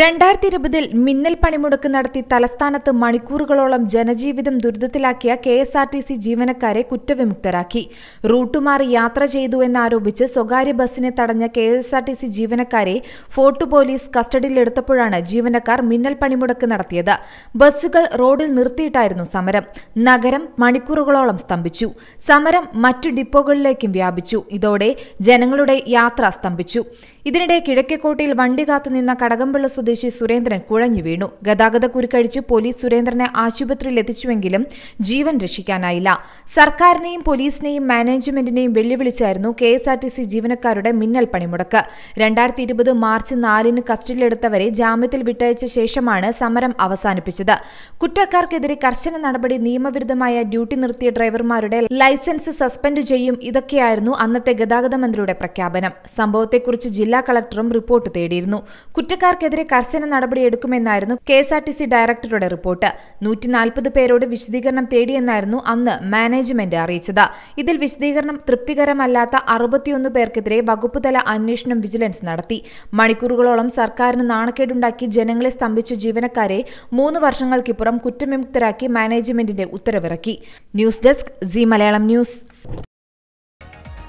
രണ്ടായിരത്തി ഇരുപതിൽ മിന്നൽ പണിമുടക്ക് നടത്തി തലസ്ഥാനത്ത് മണിക്കൂറുകളോളം ജനജീവിതം ദുരിതത്തിലാക്കിയ K S R T C ജീവനക്കാരെ കുറ്റവിമുക്തരാക്കി റൂട്ടുമാറി യാത്ര ചെയ്തു എന്നാരോപിച്ച് സ്വകാര്യ ബസ്സിനെ തടഞ്ഞ K S R T C ജീവനക്കാരെ ഫോർട്ട് പോലീസ് കസ്റ്റഡിയിലെടുത്തപ്പോഴാണ് ജീവനക്കാർ മിന്നൽ പണിമുടക്ക് നടത്തിയത് ബസ്സുകൾ റോഡിൽ നിർത്തിയിട്ടായിരുന്നു സമരം നഗരം മണിക്കൂറുകളോളം സ്തംഭിച്ചു സമരം മറ്റു ഡിപ്പോകളിലേക്കും വ്യാപിച്ചു ഇതോടെ ജനങ്ങളുടെ യാത്ര സ്തംഭിച്ചു ഇതിനിടെ കിഴക്കേക്കോട്ടയിൽ വണ്ടി കാത്തുനിന്ന കടകംപള്ളി സ്വദേശി സുരേന്ദ്രൻ കുഴഞ്ഞു വീണു ഗതാഗത കുരുക്കഴിച്ച് പോലീസ് സുരേന്ദ്രനെ ആശുപത്രിയിൽ എത്തിച്ചുവെങ്കിലും ജീവൻ രക്ഷിക്കാനായില്ല സർക്കാരിനെയും പോലീസിനെയും മാനേജ്മെന്റിനെയും വെല്ലുവിളിച്ചായിരുന്നു K S R T C ജീവനക്കാരുടെ മിന്നൽ പണിമുടക്ക് രണ്ടായിരത്തി ഇരുപത് മാർച്ച് നാലിന് കസ്റ്റഡിയിലെടുത്തവരെ ജാമ്യത്തിൽ വിട്ടയച്ച ശേഷമാണ് സമരം അവസാനിപ്പിച്ചത് കുറ്റക്കാർക്കെതിരെ കർശന നടപടി നിയമവിരുദ്ധമായ ഡ്യൂട്ടി നിർത്തിയ ഡ്രൈവർമാരുടെ ലൈസൻസ് സസ്പെൻഡ് ചെയ്യും ഇതൊക്കെയായിരുന്നു അന്നത്തെ ഗതാഗത മന്ത്രിയുടെ പ്രഖ്യാപനം സംഭവത്തെക്കുറിച്ച് ജില്ലാ കളക്ടറും റിപ്പോർട്ട് തേടിയിരുന്നു കുറ്റക്കാർക്കെതിരെ കർശന നടപടിയെടുക്കുമെന്നായിരുന്നു K S R T C ഡയറക്ടറുടെ റിപ്പോർട്ട് നൂറ്റി നാൽപ്പത് പേരോട് വിശദീകരണം തേടിയെന്നായിരുന്നു അന്ന് മാനേജ്മെന്റ് അറിയിച്ചത് ഇതിൽ വിശദീകരണം തൃപ്തികരമല്ലാത്ത അറുപത്തിയൊന്ന് പേർക്കെതിരെ വകുപ്പുതല അന്വേഷണം വിജിലൻസ് നടത്തി മണിക്കൂറുകളോളം സർക്കാരിന് നാണക്കേടുണ്ടാക്കി ജനങ്ങളെ സ്തംഭിച്ച ജീവനക്കാരെ മൂന്ന് വർഷങ്ങൾക്കിപ്പുറം കുറ്റവിമുക്തരാക്കി മാനേജ്മെന്റിന്റെ ഉത്തരവിറക്കി news desk Zee Malayalam news